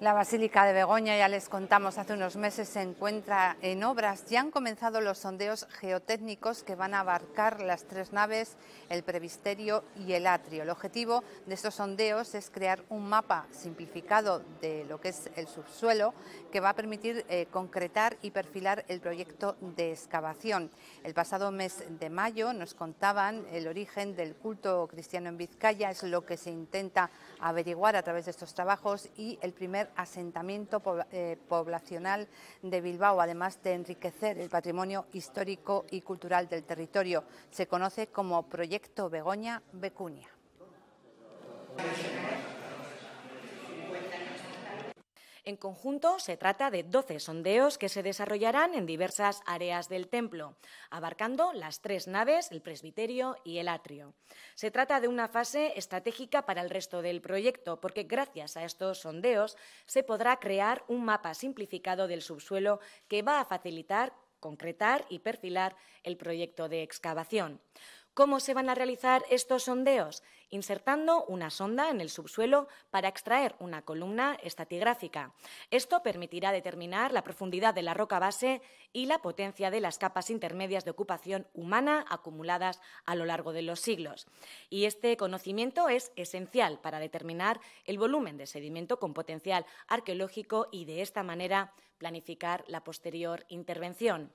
La Basílica de Begoña, ya les contamos hace unos meses, se encuentra en obras. Ya han comenzado los sondeos geotécnicos que van a abarcar las tres naves, el previsterio y el atrio. El objetivo de estos sondeos es crear un mapa simplificado de lo que es el subsuelo que va a permitir eh, concretar y perfilar el proyecto de excavación. El pasado mes de mayo nos contaban el origen del culto cristiano en Vizcaya, es lo que se intenta averiguar a través de estos trabajos y el primer asentamiento eh, poblacional de Bilbao, además de enriquecer el patrimonio histórico y cultural del territorio. Se conoce como Proyecto Begoña Becuña. En conjunto, se trata de 12 sondeos que se desarrollarán en diversas áreas del templo, abarcando las tres naves, el presbiterio y el atrio. Se trata de una fase estratégica para el resto del proyecto, porque gracias a estos sondeos se podrá crear un mapa simplificado del subsuelo que va a facilitar concretar y perfilar el proyecto de excavación. ¿Cómo se van a realizar estos sondeos? Insertando una sonda en el subsuelo para extraer una columna estatigráfica. Esto permitirá determinar la profundidad de la roca base y la potencia de las capas intermedias de ocupación humana acumuladas a lo largo de los siglos. Y este conocimiento es esencial para determinar el volumen de sedimento con potencial arqueológico y de esta manera planificar la posterior intervención.